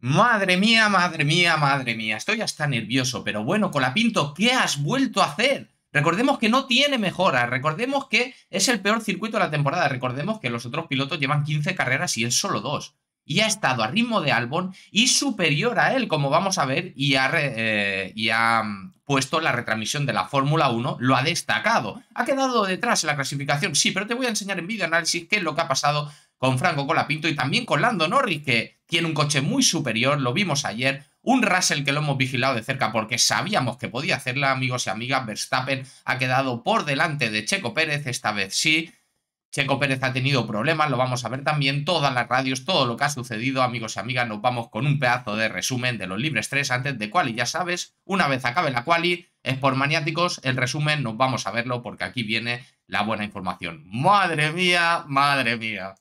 Madre mía, madre mía, madre mía, estoy hasta nervioso, pero bueno, Colapinto, ¿qué has vuelto a hacer? Recordemos que no tiene mejora, recordemos que es el peor circuito de la temporada, recordemos que los otros pilotos llevan 15 carreras y él solo dos. Y ha estado a ritmo de Albon y superior a él, como vamos a ver, y ha, eh, y ha mm, puesto la retransmisión de la Fórmula 1, lo ha destacado. Ha quedado detrás en la clasificación, sí, pero te voy a enseñar en análisis qué es lo que ha pasado con Franco Colapinto y también con Lando Norris, que tiene un coche muy superior, lo vimos ayer, un Russell que lo hemos vigilado de cerca porque sabíamos que podía hacerla, amigos y amigas, Verstappen ha quedado por delante de Checo Pérez, esta vez sí, Checo Pérez ha tenido problemas, lo vamos a ver también, todas las radios, todo lo que ha sucedido, amigos y amigas, nos vamos con un pedazo de resumen de los libres 3 antes de quali, ya sabes, una vez acabe la quali, es por maniáticos, el resumen nos vamos a verlo porque aquí viene la buena información. Madre mía, madre mía.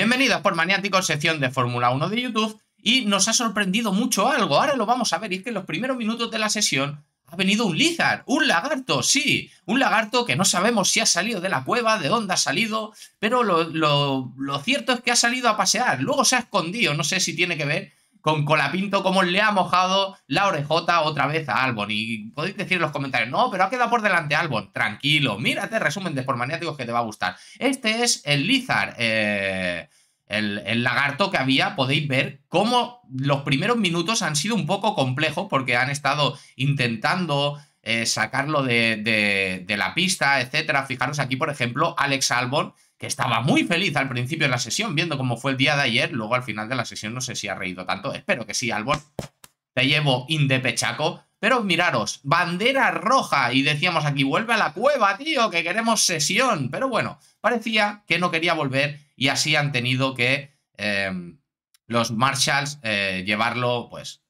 Bienvenidos por Maniáticos, sección de Fórmula 1 de YouTube, y nos ha sorprendido mucho algo, ahora lo vamos a ver, y es que en los primeros minutos de la sesión ha venido un lizard, un lagarto, sí, un lagarto que no sabemos si ha salido de la cueva, de dónde ha salido, pero lo, lo cierto es que ha salido a pasear, luego se ha escondido, no sé si tiene que ver con Colapinto como le ha mojado la orejota otra vez a Albon. Y podéis decir en los comentarios, no, pero ha quedado por delante Albon. Tranquilo, mírate resumen de maniáticos que te va a gustar. Este es el Lizard, eh, el, lagarto que había. Podéis ver cómo los primeros minutos han sido un poco complejos porque han estado intentando... Eh, sacarlo de, de la pista, etcétera. Fijaros aquí, por ejemplo, Alex Albon, que estaba muy feliz al principio de la sesión, viendo cómo fue el día de ayer. Luego al final de la sesión no sé si ha reído tanto. Espero que sí, Albor Te llevo indepechaco. Pero miraros, bandera roja. Y decíamos aquí, vuelve a la cueva, tío, que queremos sesión. Pero bueno, parecía que no quería volver y así han tenido que eh, los Marshalls eh, llevarlo, pues,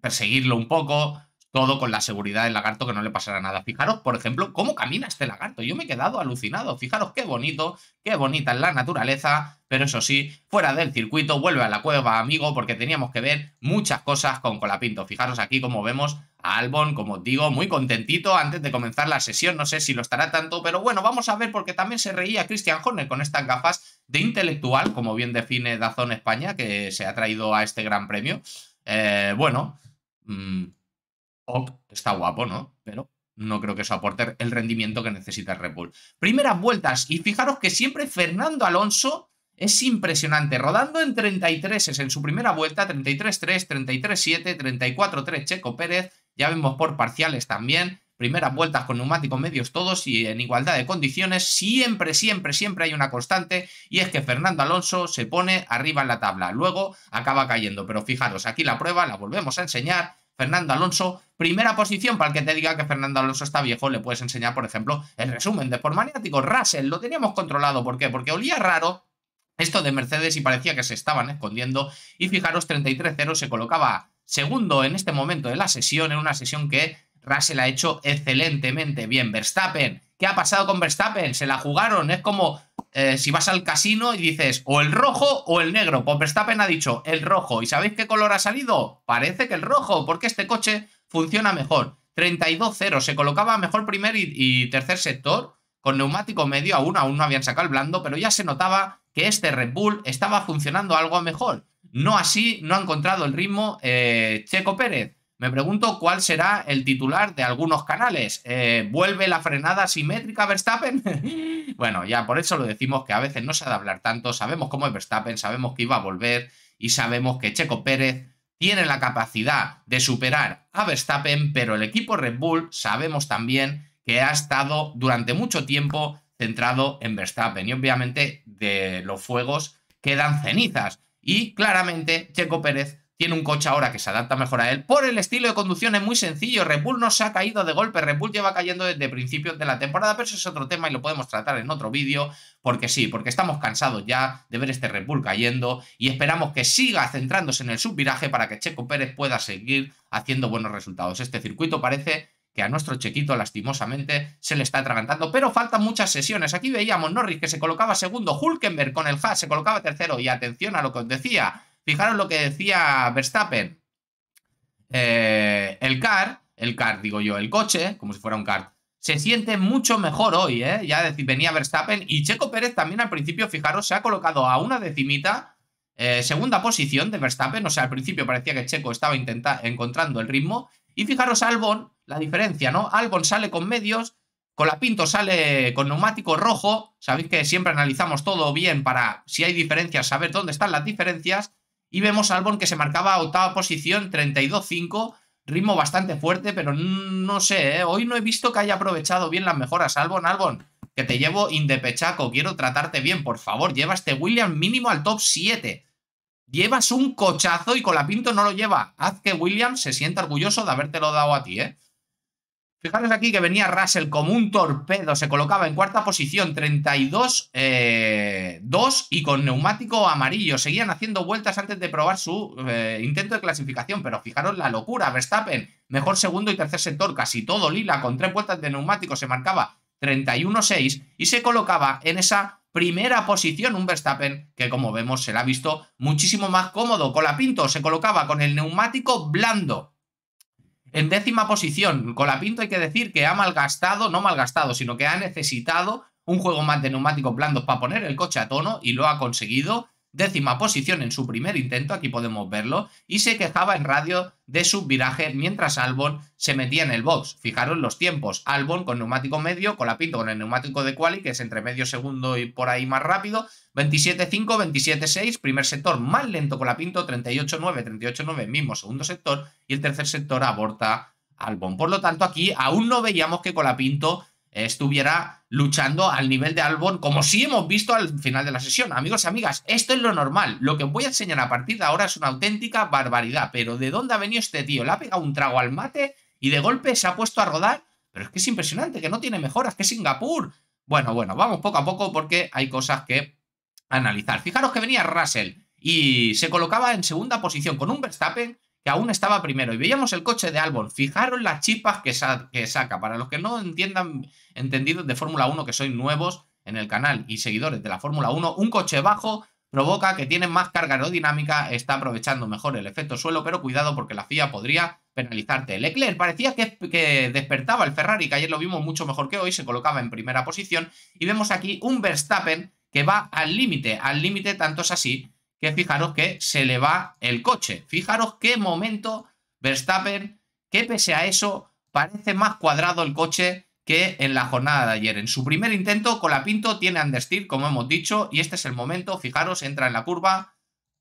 perseguirlo un poco todo con la seguridad del lagarto que no le pasará nada. Fijaros, por ejemplo, cómo camina este lagarto. Yo me he quedado alucinado. Fijaros qué bonito, qué bonita es la naturaleza. Pero eso sí, fuera del circuito, vuelve a la cueva, amigo, porque teníamos que ver muchas cosas con Colapinto. Fijaros aquí cómo vemos a Albon, como os digo, muy contentito antes de comenzar la sesión. No sé si lo estará tanto, pero bueno, vamos a ver porque también se reía Christian Horner con estas gafas de intelectual, como bien define Dazón España, que se ha traído a este gran premio. Eh, bueno... Mm, está guapo, ¿no? Pero no creo que eso aporte el rendimiento que necesita el Red Bull. Primeras vueltas, y fijaros que siempre Fernando Alonso es impresionante, rodando en 33 es en su primera vuelta, 33-3, 33-7, 34-3 Checo Pérez, ya vemos por parciales también, primeras vueltas con neumáticos medios todos y en igualdad de condiciones, siempre, siempre, siempre hay una constante y es que Fernando Alonso se pone arriba en la tabla, luego acaba cayendo, pero fijaros, aquí la prueba la volvemos a enseñar, Fernando Alonso, primera posición para el que te diga que Fernando Alonso está viejo, le puedes enseñar, por ejemplo, el resumen de por maniático. Russell, lo teníamos controlado, ¿por qué? Porque olía raro esto de Mercedes y parecía que se estaban escondiendo. Y fijaros, 33-0 se colocaba segundo en este momento de la sesión, en una sesión que Russell ha hecho excelentemente bien. Verstappen, ¿qué ha pasado con Verstappen? Se la jugaron, es como eh, si vas al casino y dices o el rojo o el negro. Pues ha dicho el rojo. ¿Y sabéis qué color ha salido? Parece que el rojo, porque este coche funciona mejor. 32-0, se colocaba mejor primer y, tercer sector con neumático medio a aún no habían sacado el blando, pero ya se notaba que este Red Bull estaba funcionando algo mejor. No así, no ha encontrado el ritmo eh, Checo Pérez. Me pregunto cuál será el titular de algunos canales. Eh, ¿Vuelve la frenada simétrica Verstappen? bueno, ya por eso lo decimos que a veces no se ha de hablar tanto. Sabemos cómo es Verstappen, sabemos que iba a volver y sabemos que Checo Pérez tiene la capacidad de superar a Verstappen, pero el equipo Red Bull sabemos también que ha estado durante mucho tiempo centrado en Verstappen y obviamente de los fuegos quedan cenizas. Y claramente Checo Pérez tiene un coche ahora que se adapta mejor a él. Por el estilo de conducción es muy sencillo. Red Bull no se ha caído de golpe. Red Bull lleva cayendo desde principios de la temporada, pero eso es otro tema y lo podemos tratar en otro vídeo. Porque sí, porque estamos cansados ya de ver este Red Bull cayendo y esperamos que siga centrándose en el subviraje para que Checo Pérez pueda seguir haciendo buenos resultados. Este circuito parece que a nuestro chequito lastimosamente se le está atragantando, pero faltan muchas sesiones. Aquí veíamos Norris que se colocaba segundo, Hulkenberg con el Haas se colocaba tercero y atención a lo que os decía, Fijaros lo que decía Verstappen. Eh, el car, el car digo yo, el coche, como si fuera un car, se siente mucho mejor hoy, ¿eh? Ya decir, venía Verstappen y Checo Pérez también al principio, fijaros, se ha colocado a una decimita, eh, segunda posición de Verstappen, o sea, al principio parecía que Checo estaba encontrando el ritmo, y fijaros Albon, la diferencia, ¿no? Albon sale con medios, con la Pinto sale con neumático rojo, sabéis que siempre analizamos todo bien para, si hay diferencias, saber dónde están las diferencias, y vemos a Albon que se marcaba a octava posición, 32-5, ritmo bastante fuerte, pero no sé, ¿eh? hoy no he visto que haya aprovechado bien las mejoras. Albon, Albon, que te llevo indepechaco, quiero tratarte bien, por favor, lleva este William mínimo al top 7. Llevas un cochazo y con la pinto no lo lleva. Haz que William se sienta orgulloso de habértelo dado a ti, ¿eh? Fijaros aquí que venía Russell como un torpedo, se colocaba en cuarta posición, 32-2 eh, y con neumático amarillo. Seguían haciendo vueltas antes de probar su eh, intento de clasificación, pero fijaros la locura. Verstappen, mejor segundo y tercer sector, casi todo lila, con tres vueltas de neumático, se marcaba 31-6 y se colocaba en esa primera posición un Verstappen que como vemos se la ha visto muchísimo más cómodo. Colapinto se colocaba con el neumático blando en décima posición, Colapinto hay que decir que ha malgastado, no malgastado, sino que ha necesitado un juego más de neumáticos blandos para poner el coche a tono y lo ha conseguido décima posición en su primer intento, aquí podemos verlo, y se quejaba en radio de su viraje mientras Albon se metía en el box. Fijaros los tiempos, Albon con neumático medio, Colapinto con el neumático de quali, que es entre medio segundo y por ahí más rápido, 27.5, 27.6, primer sector más lento Colapinto, 38.9, 38.9, mismo segundo sector, y el tercer sector aborta Albon. Por lo tanto, aquí aún no veíamos que Colapinto estuviera luchando al nivel de Albon, como sí hemos visto al final de la sesión. Amigos y amigas, esto es lo normal. Lo que os voy a enseñar a partir de ahora es una auténtica barbaridad. Pero ¿de dónde ha venido este tío? Le ha pegado un trago al mate y de golpe se ha puesto a rodar. Pero es que es impresionante, que no tiene mejoras, que Singapur. Bueno, bueno, vamos poco a poco porque hay cosas que analizar. Fijaros que venía Russell y se colocaba en segunda posición con un Verstappen que aún estaba primero. Y veíamos el coche de Albon. Fijaros las chipas que, saca. Para los que no entiendan, entendidos de Fórmula 1, que sois nuevos en el canal y seguidores de la Fórmula 1, un coche bajo provoca que tiene más carga aerodinámica, está aprovechando mejor el efecto suelo, pero cuidado porque la FIA podría penalizarte. Leclerc parecía que, que, despertaba el Ferrari, que ayer lo vimos mucho mejor que hoy, se colocaba en primera posición y vemos aquí un Verstappen que va al límite, al límite tanto es así que fijaros que se le va el coche. Fijaros qué momento Verstappen, que pese a eso parece más cuadrado el coche que en la jornada de ayer. En su primer intento, Colapinto tiene understeer, como hemos dicho, y este es el momento, fijaros, entra en la curva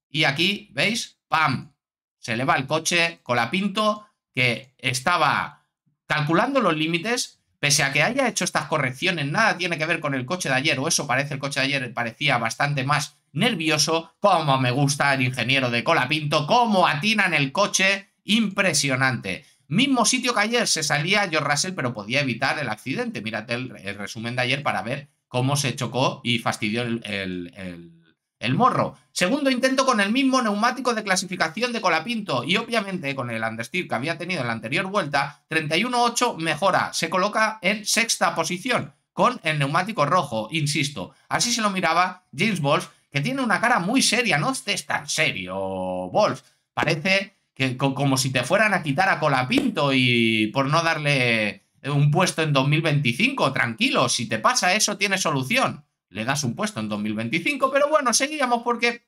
y aquí, ¿veis? ¡Pam! Se le va el coche, Colapinto, que estaba calculando los límites, pese a que haya hecho estas correcciones, nada tiene que ver con el coche de ayer, o eso parece, el coche de ayer parecía bastante más nervioso, como me gusta el ingeniero de Colapinto, atina en el coche, impresionante. Mismo sitio que ayer, se salía George Russell, pero podía evitar el accidente. Mírate el, resumen de ayer para ver cómo se chocó y fastidió el, morro. Segundo intento con el mismo neumático de clasificación de Colapinto y obviamente con el understeer que había tenido en la anterior vuelta, 31-8 mejora, se coloca en sexta posición con el neumático rojo, insisto. Así se lo miraba James Balls que tiene una cara muy seria. No estés tan serio, Wolf. Parece que como si te fueran a quitar a Colapinto y por no darle un puesto en 2025. Tranquilo, si te pasa eso, tiene solución. Le das un puesto en 2025, pero bueno, seguíamos porque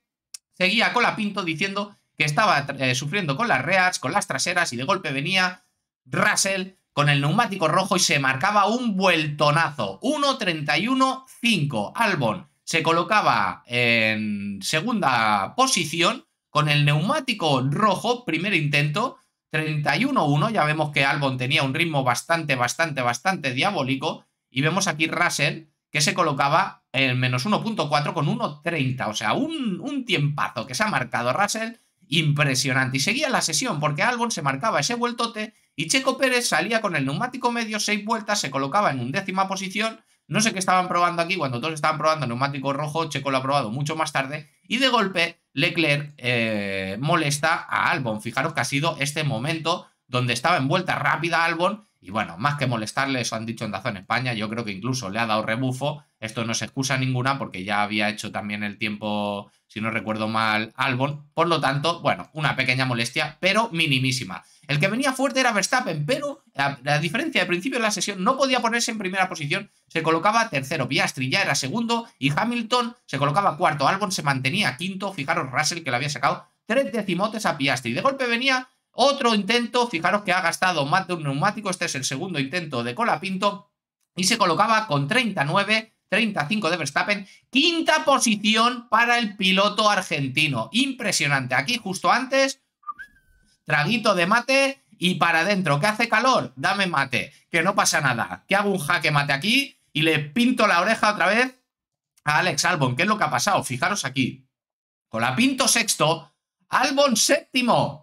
seguía Colapinto diciendo que estaba eh, sufriendo con las reas, con las traseras y de golpe venía Russell con el neumático rojo y se marcaba un vueltonazo. 1.31.5. Albon se colocaba en segunda posición con el neumático rojo, primer intento, 31-1. Ya vemos que Albon tenía un ritmo bastante, bastante, bastante diabólico. Y vemos aquí Russell que se colocaba en menos 1.4 con 1.30. O sea, un, un tiempazo que se ha marcado Russell impresionante. Y seguía la sesión porque Albon se marcaba ese vueltote y Checo Pérez salía con el neumático medio seis vueltas, se colocaba en undécima posición no sé qué estaban probando aquí, cuando todos estaban probando neumático rojo, Checo lo ha probado mucho más tarde, y de golpe Leclerc eh, molesta a Albon. Fijaros que ha sido este momento donde estaba en vuelta rápida Albon y bueno, más que molestarle, eso han dicho en Dazón España, yo creo que incluso le ha dado rebufo. Esto no se excusa ninguna porque ya había hecho también el tiempo, si no recuerdo mal, Albon. Por lo tanto, bueno, una pequeña molestia, pero minimísima. El que venía fuerte era Verstappen, pero la diferencia de principio de la sesión, no podía ponerse en primera posición. Se colocaba tercero, Piastri ya era segundo y Hamilton se colocaba cuarto. Albon se mantenía quinto, fijaros Russell que le había sacado tres decimotes a Piastri. De golpe venía otro intento, fijaros que ha gastado más un neumático, este es el segundo intento de Colapinto, y se colocaba con 39, 35 de Verstappen, quinta posición para el piloto argentino. Impresionante, aquí justo antes, traguito de mate y para adentro, que hace calor, dame mate, que no pasa nada, que hago un jaque mate aquí y le pinto la oreja otra vez a Alex Albon, ¿qué es lo que ha pasado? Fijaros aquí, Colapinto sexto, Albon séptimo,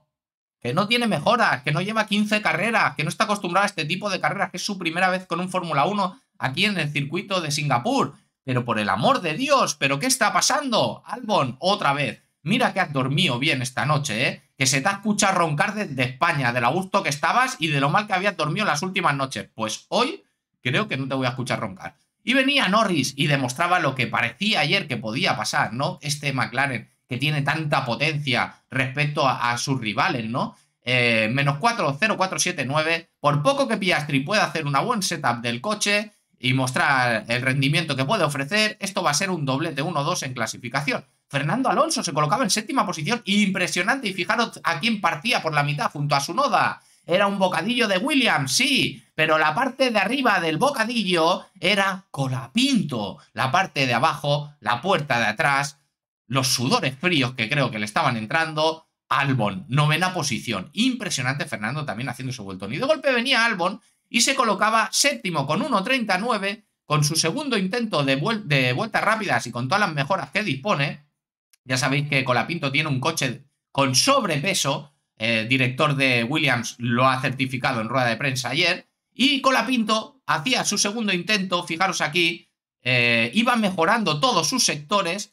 que no tiene mejoras, que no lleva 15 carreras, que no está acostumbrado a este tipo de carreras, que es su primera vez con un Fórmula 1 aquí en el circuito de Singapur. Pero por el amor de Dios, ¿pero qué está pasando? Albon, otra vez. Mira que has dormido bien esta noche, ¿eh? Que se te ha escuchado roncar desde España, de lo gusto que estabas y de lo mal que habías dormido las últimas noches. Pues hoy creo que no te voy a escuchar roncar. Y venía Norris y demostraba lo que parecía ayer que podía pasar, ¿no? Este McLaren que tiene tanta potencia respecto a, sus rivales, ¿no? Eh, menos 4, 0, 4, 7, 9. Por poco que Piastri pueda hacer una buen setup del coche y mostrar el rendimiento que puede ofrecer, esto va a ser un doblete 1-2 en clasificación. Fernando Alonso se colocaba en séptima posición, impresionante, y fijaros a quién partía por la mitad junto a su noda. Era un bocadillo de Williams, sí, pero la parte de arriba del bocadillo era Colapinto. La parte de abajo, la puerta de atrás, los sudores fríos que creo que le estaban entrando. Albon, novena posición. Impresionante Fernando también haciendo su vuelto... Y de golpe venía Albon y se colocaba séptimo con 1.39, con su segundo intento de, vueltas rápidas y con todas las mejoras que dispone. Ya sabéis que Colapinto tiene un coche con sobrepeso. El director de Williams lo ha certificado en rueda de prensa ayer. Y Colapinto hacía su segundo intento, fijaros aquí, eh, iba mejorando todos sus sectores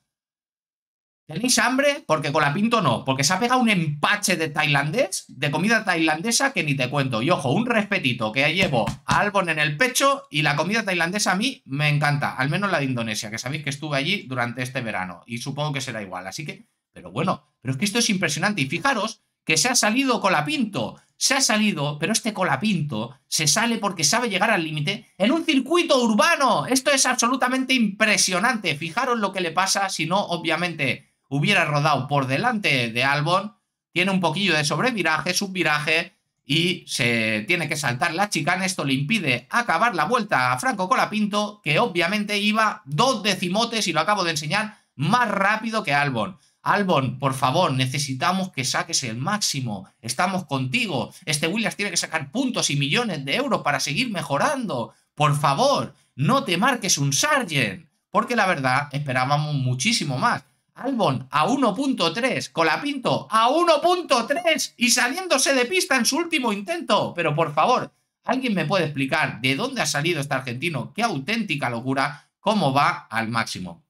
¿Tenéis hambre? Porque con no, porque se ha pegado un empache de tailandés, de comida tailandesa que ni te cuento. Y ojo, un respetito que llevo a Albon en el pecho y la comida tailandesa a mí me encanta, al menos la de Indonesia, que sabéis que estuve allí durante este verano y supongo que será igual. Así que, pero bueno, pero es que esto es impresionante y fijaros que se ha salido Colapinto, se ha salido, pero este Colapinto se sale porque sabe llegar al límite en un circuito urbano. Esto es absolutamente impresionante. Fijaros lo que le pasa, si no, obviamente hubiera rodado por delante de Albon, tiene un poquillo de sobreviraje, subviraje y se tiene que saltar la chicana. Esto le impide acabar la vuelta a Franco Colapinto, que obviamente iba dos decimotes, y lo acabo de enseñar, más rápido que Albon. Albon, por favor, necesitamos que saques el máximo. Estamos contigo. Este Williams tiene que sacar puntos y millones de euros para seguir mejorando. Por favor, no te marques un Sargent. Porque la verdad, esperábamos muchísimo más. Albon a 1.3, Colapinto a 1.3 y saliéndose de pista en su último intento. Pero por favor, ¿alguien me puede explicar de dónde ha salido este argentino? Qué auténtica locura, cómo va al máximo.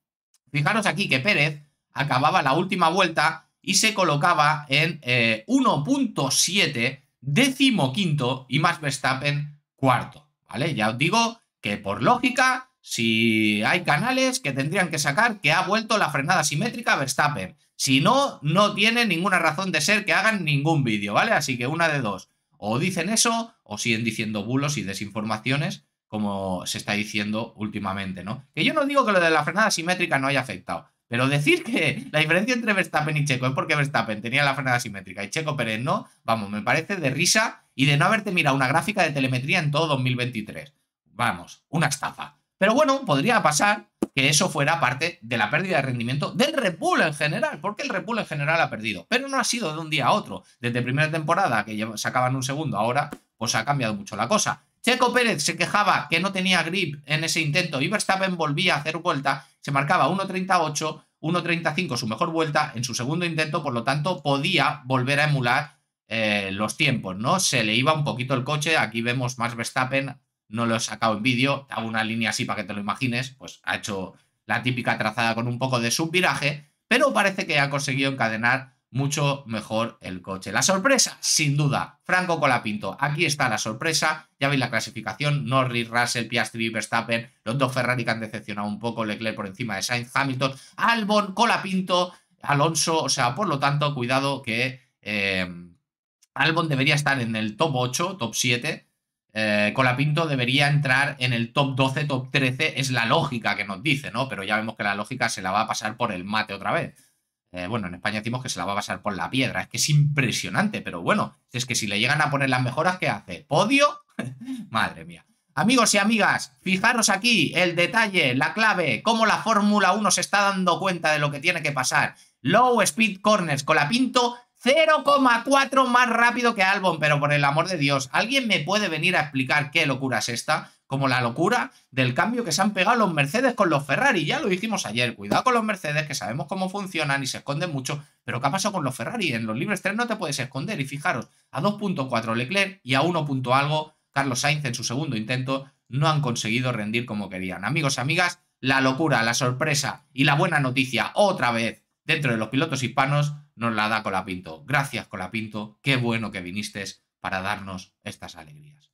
Fijaros aquí que Pérez acababa la última vuelta y se colocaba en 1.7, eh, décimo quinto y más Verstappen cuarto. ¿Vale? Ya os digo que por lógica si hay canales que tendrían que sacar que ha vuelto la frenada simétrica Verstappen. Si no, no tiene ninguna razón de ser que hagan ningún vídeo, ¿vale? Así que una de dos. O dicen eso o siguen diciendo bulos y desinformaciones como se está diciendo últimamente, ¿no? Que yo no digo que lo de la frenada simétrica no haya afectado, pero decir que la diferencia entre Verstappen y Checo es porque Verstappen tenía la frenada simétrica y Checo Pérez no, vamos, me parece de risa y de no haberte mirado una gráfica de telemetría en todo 2023. Vamos, una estafa. Pero bueno, podría pasar que eso fuera parte de la pérdida de rendimiento del Red en general, porque el Red en general ha perdido, pero no ha sido de un día a otro. Desde primera temporada, que sacaban un segundo, ahora pues ha cambiado mucho la cosa. Checo Pérez se quejaba que no tenía grip en ese intento y Verstappen volvía a hacer vuelta, se marcaba 1.38, 1.35 su mejor vuelta en su segundo intento, por lo tanto podía volver a emular eh, los tiempos, ¿no? Se le iba un poquito el coche, aquí vemos más Verstappen no lo he sacado en vídeo, hago una línea así para que te lo imagines, pues ha hecho la típica trazada con un poco de subviraje, pero parece que ha conseguido encadenar mucho mejor el coche. La sorpresa, sin duda, Franco Colapinto. Aquí está la sorpresa. Ya veis la clasificación: Norris, Russell, Piastri, Verstappen. Los dos Ferrari que han decepcionado un poco. Leclerc por encima de Sainz, Hamilton, Albon, Colapinto, Alonso. O sea, por lo tanto, cuidado que eh, Albon debería estar en el top 8, top 7. Eh, Colapinto debería entrar en el top 12, top 13, es la lógica que nos dice, ¿no? Pero ya vemos que la lógica se la va a pasar por el mate otra vez. Eh, bueno, en España decimos que se la va a pasar por la piedra, es que es impresionante, pero bueno, es que si le llegan a poner las mejoras, ¿qué hace? ¿Podio? Madre mía. Amigos y amigas, fijaros aquí el detalle, la clave, cómo la Fórmula 1 se está dando cuenta de lo que tiene que pasar. Low Speed Corners, Colapinto 0,4 más rápido que Albon, pero por el amor de Dios, ¿alguien me puede venir a explicar qué locura es esta? Como la locura del cambio que se han pegado los Mercedes con los Ferrari. Ya lo hicimos ayer, cuidado con los Mercedes, que sabemos cómo funcionan y se esconden mucho, pero ¿qué ha pasado con los Ferrari? En los libres 3 no te puedes esconder y fijaros, a 2.4 Leclerc y a 1. algo Carlos Sainz en su segundo intento no han conseguido rendir como querían. Amigos, amigas, la locura, la sorpresa y la buena noticia otra vez dentro de los pilotos hispanos, nos la da Colapinto. Gracias, Colapinto. Qué bueno que viniste para darnos estas alegrías.